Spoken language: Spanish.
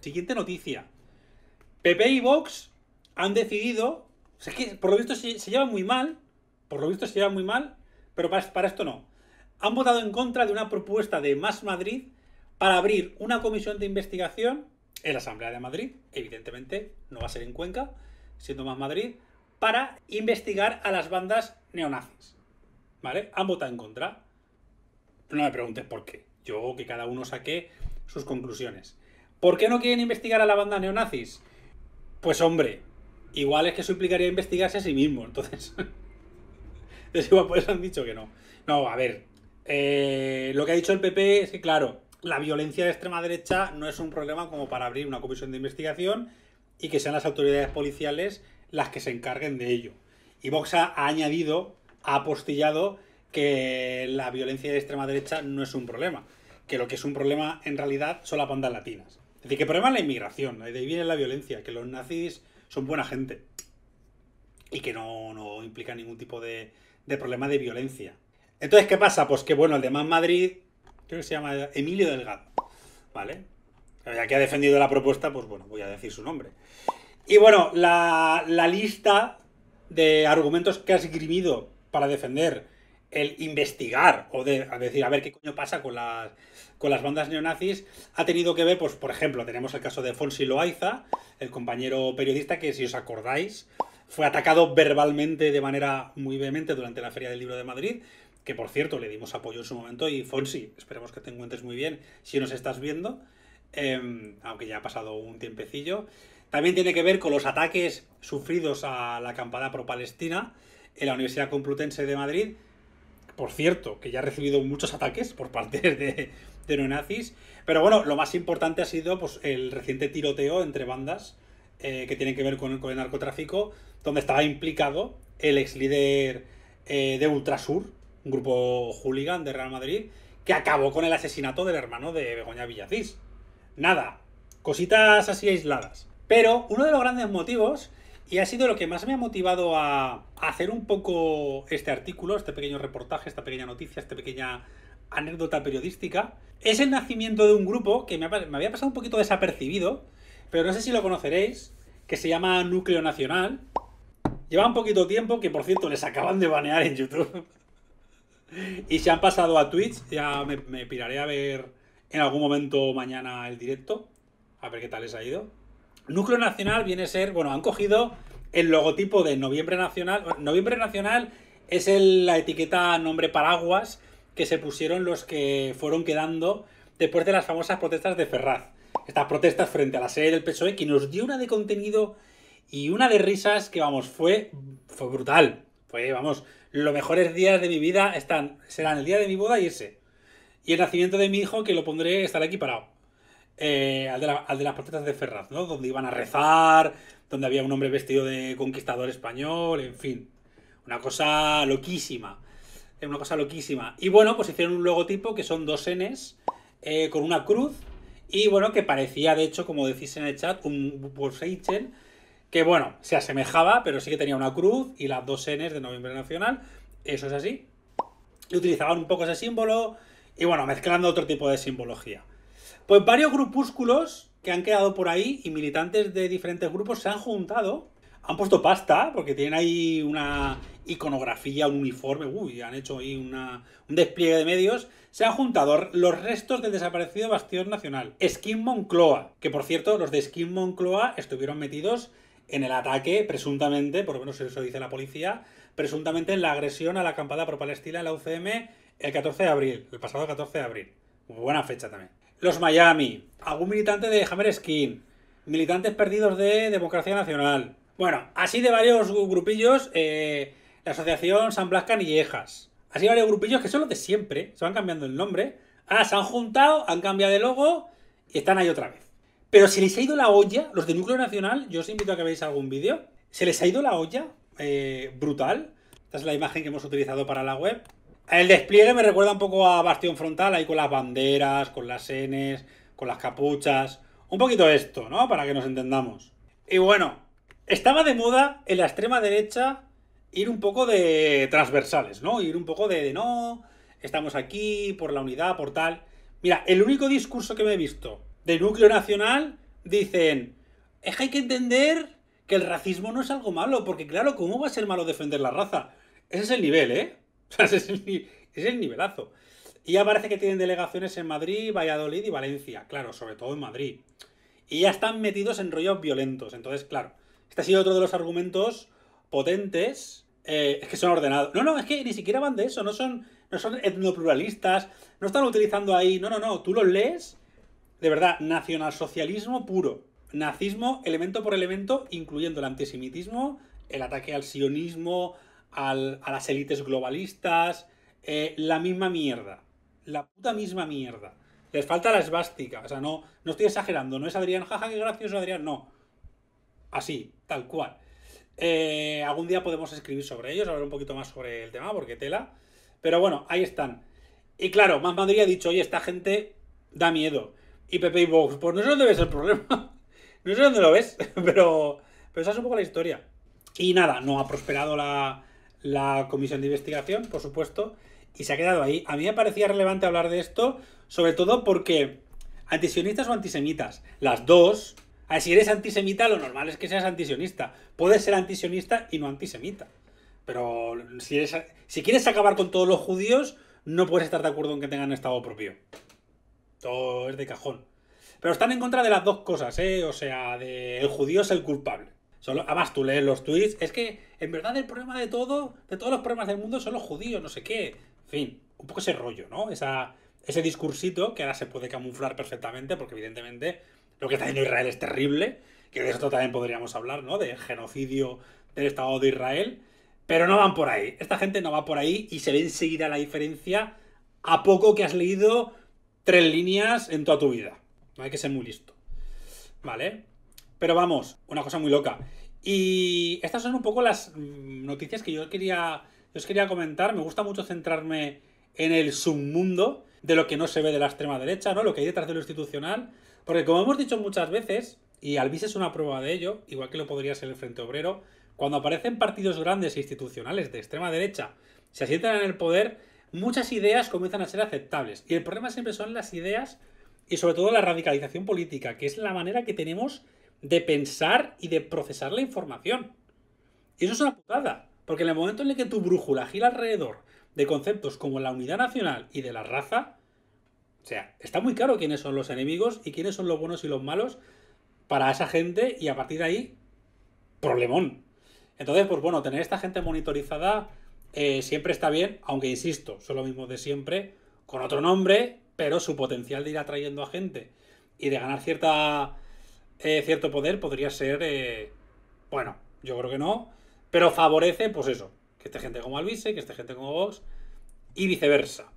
Siguiente noticia. PP y Vox han decidido. que por lo visto se, llevan muy mal. Por lo visto se llevan muy mal. Pero para, para esto no. Han votado en contra de una propuesta de Más Madrid para abrir una comisión de investigación en la Asamblea de Madrid. Evidentemente, no va a ser en Cuenca, siendo Más Madrid. Para investigar a las bandas neonazis. ¿Vale? Han votado en contra. No me preguntes por qué. Yo que cada uno saque sus conclusiones. ¿Por qué no quieren investigar a la banda neonazis? Pues hombre, igual es que eso implicaría investigarse a sí mismo, entonces... entonces pues han dicho que no. No, a ver, eh, lo que ha dicho el PP es que, claro, la violencia de extrema derecha no es un problema como para abrir una comisión de investigación y que sean las autoridades policiales las que se encarguen de ello. Y Vox ha añadido, ha apostillado que la violencia de extrema derecha no es un problema, que lo que es un problema en realidad son las bandas latinas. Es decir, que el problema es la inmigración, de ahí viene la violencia, que los nazis son buena gente y que no, implica ningún tipo de, problema de violencia. Entonces, ¿qué pasa? Pues que, bueno, el de Madrid, creo que se llama Emilio Delgado, ¿vale? Ya que ha defendido la propuesta, pues bueno, voy a decir su nombre. Y bueno, la, la lista de argumentos que ha esgrimido para defender el investigar o de decir, a ver qué coño pasa con las, con las bandas neonazis, ha tenido que ver, pues por ejemplo, tenemos el caso de Fonsi Loaiza, el compañero periodista que, si os acordáis, fue atacado verbalmente de manera muy vehemente durante la Feria del Libro de Madrid, que por cierto le dimos apoyo en su momento y Fonsi, esperemos que te encuentres muy bien si nos estás viendo, em, aunque ya ha pasado un tiempecillo. También tiene que ver con los ataques sufridos a la acampada pro-palestina en la Universidad Complutense de Madrid, por cierto, que ya ha recibido muchos ataques por parte de, de neonazis. Pero bueno, lo más importante ha sido pues, el reciente tiroteo entre bandas eh, que tienen que ver con, el narcotráfico, donde estaba implicado el ex líder eh, de Ultrasur, un grupo hooligan de Real Madrid, que acabó con el asesinato del hermano de Begoña Villacís. Nada, cositas así aisladas. Pero uno de los grandes motivos y ha sido lo que más me ha motivado a hacer un poco este artículo, este pequeño reportaje, esta pequeña noticia, esta pequeña anécdota periodística. Es el nacimiento de un grupo que me, había pasado un poquito desapercibido, pero no sé si lo conoceréis, que se llama Núcleo Nacional. Lleva un poquito tiempo, que por cierto les acaban de banear en YouTube. y se han pasado a Twitch, ya me, me piraré a ver en algún momento mañana el directo, a ver qué tal les ha ido. Núcleo Nacional viene a ser, bueno, han cogido el logotipo de Noviembre Nacional. Noviembre Nacional es la etiqueta nombre paraguas que se pusieron los que fueron quedando después de las famosas protestas de Ferraz. Estas protestas frente a la sede del PSOE que nos dio una de contenido y una de risas que, vamos, fue, fue brutal. Fue, vamos, los mejores días de mi vida están, serán el día de mi boda y ese. Y el nacimiento de mi hijo que lo pondré, estará aquí parado. Eh, al, de las portetas de Ferraz, ¿no? Donde iban a rezar, donde había un hombre vestido de conquistador español, en fin. Una cosa loquísima. Eh, una cosa loquísima. Y bueno, pues hicieron un logotipo que son dos Ns eh, con una cruz. Y bueno, que parecía, de hecho, como decís en el chat, un Wolfseichen. Que bueno, se asemejaba, pero sí que tenía una cruz y las dos Ns de Noviembre Nacional. Eso es así. Y utilizaban un poco ese símbolo. Y bueno, mezclando otro tipo de simbología. Pues varios grupúsculos que han quedado por ahí y militantes de diferentes grupos se han juntado, han puesto pasta, porque tienen ahí una iconografía, un uniforme, uy, han hecho ahí un despliegue de medios, se han juntado los restos del desaparecido Bastión Nacional, Skin Moncloa, que por cierto, los de Skin Moncloa estuvieron metidos en el ataque, presuntamente, por lo menos eso dice la policía, presuntamente en la agresión a la acampada pro-palestina en la UCM el 14 de abril, el pasado 14 de abril. Buena fecha también. Los Miami, algún militante de Hammer Skin, militantes perdidos de Democracia Nacional. Bueno, así de varios grupillos, eh, la asociación San Blas Canillejas. Así varios grupillos que son los de siempre, se van cambiando el nombre. Ah, se han juntado, han cambiado de logo y están ahí otra vez. Pero se les ha ido la olla, los de Núcleo Nacional, yo os invito a que veáis algún vídeo, se les ha ido la olla, eh, brutal. Esta es la imagen que hemos utilizado para la web. El despliegue me recuerda un poco a Bastión Frontal, ahí con las banderas, con las senes, con las capuchas. Un poquito esto, ¿no? Para que nos entendamos. Y bueno, estaba de moda en la extrema derecha ir un poco de transversales, ¿no? Ir un poco de, de no, estamos aquí por la unidad, por tal. Mira, el único discurso que me he visto de núcleo nacional dicen, es que hay que entender que el racismo no es algo malo, porque claro, ¿cómo va a ser malo defender la raza? Ese es el nivel, ¿eh? ese es, el, nivelazo. Y ya parece que tienen delegaciones en Madrid, Valladolid y Valencia. Claro, sobre todo en Madrid. Y ya están metidos en rollos violentos. Entonces, claro, este ha sido otro de los argumentos potentes. Eh, es que son ordenados. No, no, es que ni siquiera van de eso. No son, no son etnopluralistas. No están utilizando ahí. No, no, no. Tú los lees. De verdad, nacionalsocialismo puro. Nazismo, elemento por elemento, incluyendo el antisemitismo, el ataque al sionismo, a las élites globalistas, eh, la misma mierda, la puta misma mierda. Les falta la esvástica, o sea, no, no estoy exagerando, no es Adrián, jaja, qué gracioso Adrián, no. Así, tal cual. Eh, algún día podemos escribir sobre ellos, hablar un poquito más sobre el tema, porque tela. Pero bueno, ahí están. Y claro, Más Madrid ha dicho, oye, esta gente da miedo. Y Pepe y Vox, pues no sé dónde ves el problema. no sé dónde lo ves, pero, pero esa es un poco la historia. Y nada, no ha prosperado la, la comisión de investigación, por supuesto, y se ha quedado ahí. A mí me parecía relevante hablar de esto, sobre todo porque antisionistas o antisemitas, las dos, si eres antisemita, lo normal es que seas antisionista. Puedes ser antisionista y no antisemita. Pero si, si quieres acabar con todos los judíos, no puedes estar de acuerdo en que tengan Estado propio. Todo es de cajón. Pero están en contra de las dos cosas, ¿eh? O sea, de el judío es el culpable. Solo, además, tú lees los tweets. Es que, en verdad, el problema de todo, de todos los problemas del mundo, son los judíos, no sé qué. En fin, un poco ese rollo, ¿no? Esa, ese discursito que ahora se puede camuflar perfectamente, porque evidentemente lo que está haciendo Israel es terrible, que de esto también podríamos hablar, ¿no? De genocidio del Estado de Israel. Pero no van por ahí. Esta gente no va por ahí y se ve enseguida la diferencia a poco que has leído tres líneas en toda tu vida. No hay que ser muy listo. ¿Vale? Pero vamos, una cosa muy loca. Y estas son un poco las mm, noticias que yo quería, os quería comentar. Me gusta mucho centrarme en el submundo de lo que no se ve de la extrema derecha, ¿no? Lo que hay detrás de lo institucional. Porque como hemos dicho muchas veces, y Albis es una prueba de ello, igual que lo podría ser el Frente Obrero, cuando aparecen partidos grandes e institucionales de extrema derecha, se asientan en el poder, muchas ideas comienzan a ser aceptables. Y el problema siempre son las ideas y sobre todo la radicalización política, que es la manera que tenemos de pensar y de procesar la información. Y eso es una putada, porque en el momento en el que tu brújula gira alrededor de conceptos como la unidad nacional y de la raza, o sea, está muy claro quiénes son los enemigos y quiénes son los buenos y los malos para esa gente y a partir de ahí, problemón. Entonces, pues bueno, tener esta gente monitorizada eh, siempre está bien, aunque insisto, son lo mismo de siempre, con otro nombre, pero su potencial de ir atrayendo a gente y de ganar cierta eh, cierto poder podría ser, eh, bueno, yo creo que no, pero favorece, pues eso, que esta gente como Alvise, que esta gente como Vox y viceversa.